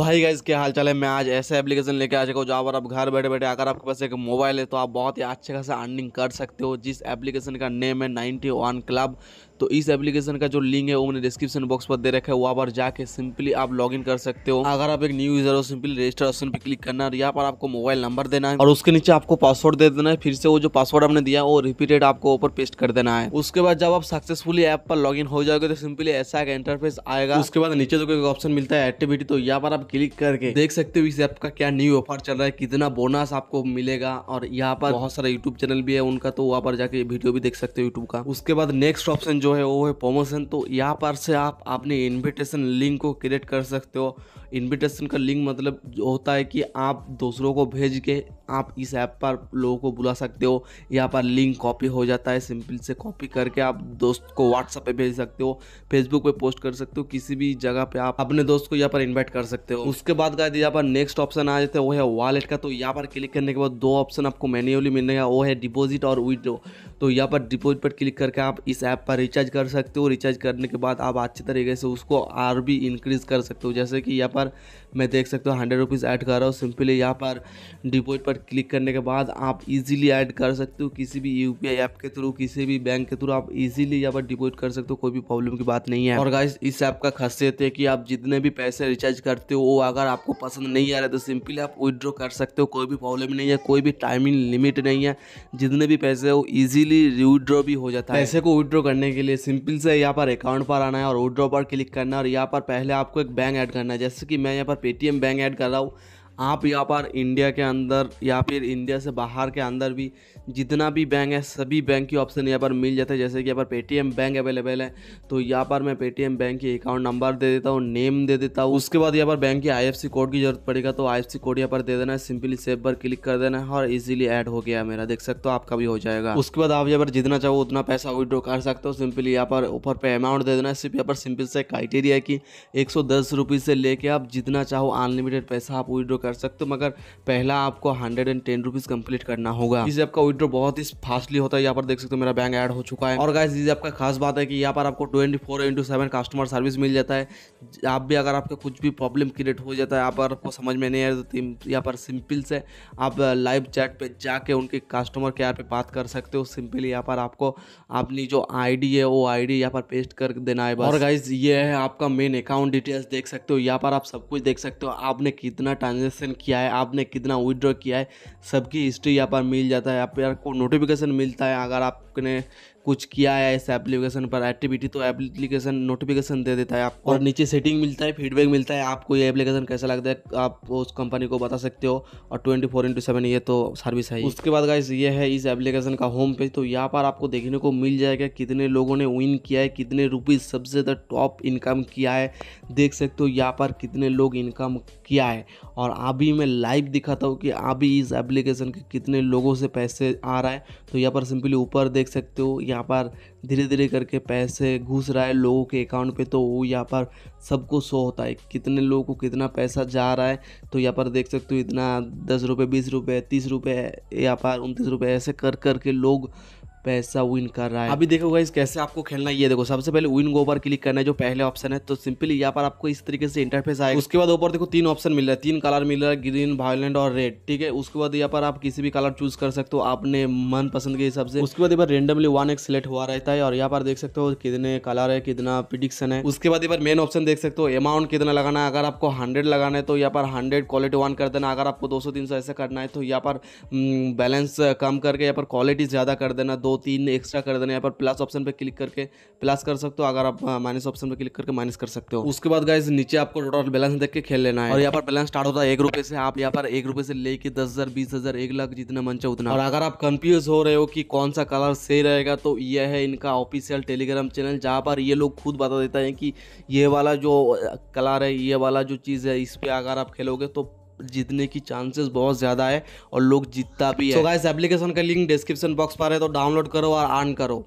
तो high guys क्या हाल चाल है मैं आज ऐसे एप्लीकेशन लेके आ चुका हूँ जहाँ पर आप घर बैठे बैठे अगर आपके पास एक मोबाइल है तो आप बहुत ही अच्छे खासा अर्निंग कर सकते हो जिस एप्लीकेशन का नेम है नाइनटी वन क्लब तो इस एप्लीकेशन का जो लिंक है वो मैंने डिस्क्रिप्शन बॉक्स पर दे रखा है वहाँ पर जाके सिंपली आप लॉगिन कर सकते हो अगर आप एक न्यू यूजर हो सिंपली रजिस्टर ऑप्शन पर क्लिक करना है यहाँ पर आपको मोबाइल नंबर देना है और उसके नीचे आपको पासवर्ड दे देना है फिर से वो जो पासवर्ड आपने दिया वो रिपीटेड आपको ऊपर पेस्ट कर देना है उसके बाद जब आप सक्सेसफुली ऐप पर लॉग हो जाओगे तो सिंपली ऐसा एक इंटरफेस आएगा उसके बाद नीचे जो तो कोई ऑप्शन मिलता है एक्टिविटी तो यहाँ पर आप क्लिक करके देख सकते हो इस ऐप का क्या न्यू ऑफर चल रहा है कितना बोनस आपको मिलेगा और यहाँ पर बहुत सारे यूट्यूब चैनल भी है उनका तो वहाँ पर जाके वीडियो भी देख सकते हो यूट्यूब का उसके बाद नेक्स्ट ऑप्शन जो है वो है प्रमोशन तो यहाँ पर से आप अपने इन्विटेशन लिंक को क्रिएट कर सकते हो इन्विटेशन का लिंक मतलब होता है कि आप दूसरों को भेज के आप इस ऐप पर लोगों को बुला सकते हो यहाँ पर लिंक कॉपी हो जाता है सिंपल से कॉपी करके आप दोस्त को व्हाट्सअप पे भेज सकते हो फेसबुक पे पोस्ट कर सकते हो किसी भी जगह पे आप अपने दोस्त को यहाँ पर इन्वाइट कर सकते हो तो- उसके बाद गाइज यहाँ पर नेक्स्ट ऑप्शन आ जाता है वो है वॉलेट का तो यहाँ पर क्लिक करने के बाद दो ऑप्शन आपको मैन्युअली मिलेगा वो है डिपॉजिट और विड्रो तो यहाँ पर डिपॉजिट पर क्लिक करके आप इस ऐप पर रिचार्ज कर सकते हो रिचार्ज करने के बाद आप अच्छे तरीके से उसको आर भी इंक्रीज़ कर सकते हो जैसे कि यहाँ पर मैं देख सकता हूँ हंड्रेड रुपीज़ ऐड कर रहा हूँ सिंपली यहाँ पर डिपॉजिट पर क्लिक करने के बाद आप इजीली ऐड कर सकते हो किसी भी यूपीआई ऐप के थ्रू किसी भी बैंक के थ्रू आप इजीली यहाँ पर डिपॉजिट कर सकते हो कोई भी प्रॉब्लम की बात नहीं है और गाइस इस ऐप का खासियत है कि आप जितने भी पैसे रिचार्ज करते हो वो अगर आपको पसंद नहीं आ रहा है तो सिंपली आप विदड्रॉ कर सकते हो कोई भी प्रॉब्लम नहीं है कोई भी टाइमिंग लिमिट नहीं है जितने भी पैसे है वो ईजिली विदड्रॉ भी हो जाता है पैसे को विदड्रॉ करने के लिए सिंपल से यहाँ पर अकाउंट पर आना है और विड्रॉ पर क्लिक करना है और यहाँ पर पहले आपको एक बैंक ऐड करना है जैसे कि मैं यहाँ पर पेटीएम बैंक ऐड कर रहा हूँ आप यहाँ पर इंडिया के अंदर या फिर इंडिया से बाहर के अंदर भी जितना भी बैंक है सभी बैंक की ऑप्शन यहाँ पर मिल जाता है जैसे कि यहाँ पर पेटीएम बैंक अवेलेबल है तो यहाँ पर मैं पेटीएम बैंक की अकाउंट नंबर दे देता हूँ नेम दे देता हूँ उसके बाद यहाँ पर बैंक की आई कोड की जरूरत पड़ेगा तो आई कोड यहाँ पर दे देना है सिंपली सेव पर क्लिक कर देना है और इजिली एड हो गया मेरा देख सकते हो आपका भी हो जाएगा उसके बाद आप यहाँ पर जितना चाहो उतना पैसा विड्रॉ कर सकते हो सिंपली यहाँ पर ऊपर पे अमाउंट दे देना है सिर्फ यहाँ पर सिंपल से क्राइटेरिया है कि एक सौ से लेके आप जितना चाहो अनलिमिटेड पैसा आप विड्रॉ कर कर सकते हो मगर पहला आपको hundred and ten rupees complete करना होगा इस ऐप का विड्रो बहुत ही फास्टली होता है यहाँ पर देख सकते हो मेरा बैंक ऐड हो चुका है और गाइज इस ऐप का खास बात है कि यहाँ पर आपको twenty four into seven customer service मिल जाता है आप भी अगर आपका कुछ भी प्रॉब्लम क्रिएट हो जाता है आप आपको समझ में नहीं आया तो यहाँ पर सिंपल से आप लाइव चैट पर जाके उनके कस्टमर केयर पर बात कर सकते हो सिंपली यहाँ पर आपको अपनी जो आईडी है वो आईडी यहाँ पर पेस्ट कर देना है बस और गाइज ये है आपका मेन अकाउंट डिटेल्स देख सकते हो यहाँ पर आप सब कुछ देख सकते हो आपने कितना ट्रांजेक्शन ट्रांजेक्शन किया है आपने कितना विड्रॉ किया है सबकी हिस्ट्री यहाँ पर मिल जाता है यहाँ पर को नोटिफिकेशन मिलता है अगर आपने कुछ किया है इस एप्लीकेशन पर एक्टिविटी तो एप्लीकेशन नोटिफिकेशन दे देता है आपको और नीचे सेटिंग मिलता है फीडबैक मिलता है आपको ये एप्लीकेशन कैसा लगता है आप उस कंपनी को बता सकते हो और ट्वेंटी फोर इंटू सेवन ये तो सर्विस है उसके बाद गाइस ये है इस एप्लीकेशन का होम पेज तो यहाँ पर आपको देखने को मिल जाएगा कितने लोगों ने विन किया है कितने रुपीज़ सबसे ज़्यादा टॉप इनकम किया है देख सकते हो यहाँ पर कितने लोग इनकम किया है और अभी मैं लाइव दिखाता हूँ कि अभी इस एप्लीकेशन के कितने लोगों से पैसे आ रहा है तो यहाँ पर सिंपली ऊपर देख सकते हो यहाँ पर धीरे धीरे करके पैसे घुस रहा है लोगों के अकाउंट पे तो वो यहाँ पर सबको शो होता है कितने लोगों को कितना पैसा जा रहा है तो यहाँ पर देख सकते हो इतना दस रुपये बीस रुपये तीस रुपये यहाँ पर उनतीस रुपये ऐसे कर कर के लोग पैसा विन कर रहा है अभी देखो गाइस कैसे आपको खेलना ये देखो सबसे पहले विन गो पर क्लिक करना है जो पहले ऑप्शन है तो सिंपली यहाँ पर आपको इस तरीके से इंटरफेस आएगा उसके बाद ऊपर देखो तीन ऑप्शन मिल रहा है तीन कलर मिल रहा है ग्रीन वायलेंट और रेड ठीक है उसके बाद यहाँ पर आप किसी भी कलर चूज कर सकते हो आपने मन पसंद के हिसाब से उसके बाद रेंडमली वन एक सिलेक्ट हुआ रहता है और यहाँ पर देख सकते हो कितने कलर है कितना प्रिडिक्शन है उसके बाद मेन ऑप्शन देख सकते हो अमाउंट कितना लगाना है अगर आपको हंड्रेड लगाना है तो यहाँ पर हंड्रेड क्वालिटी वन कर देना अगर आपको दो सौ तीन सौ ऐसा करना है तो यहाँ पर बैलेंस हम्म, कम करके यहाँ पर क्वालिटी ज्यादा कर देना दो दो तीन एक्स्ट्रा कर देना यहाँ पर प्लस ऑप्शन पर क्लिक करके प्लस कर सकते हो अगर आप माइनस ऑप्शन पर क्लिक करके माइनस कर सकते हो उसके बाद गाइज नीचे आपको टोटल बैलेंस देख के खेल लेना है और यहाँ पर बैलेंस स्टार्ट होता है एक रुपये से आप यहाँ पर एक रुपये से लेके दस हज़ार बीस हज़ार एक लाख जितना मंच चाहे उतना और अगर आप कंफ्यूज हो रहे हो कि कौन सा कलर सही रहेगा तो यह है इनका ऑफिशियल टेलीग्राम चैनल जहाँ पर ये लोग खुद बता देता है कि ये वाला जो कलर है ये वाला जो चीज़ है इस पर अगर आप खेलोगे तो जीतने की चांसेस बहुत ज़्यादा है और लोग जीतता भी है सो गाइस एप्लीकेशन का लिंक डिस्क्रिप्शन बॉक्स पर है तो डाउनलोड करो और ऑन करो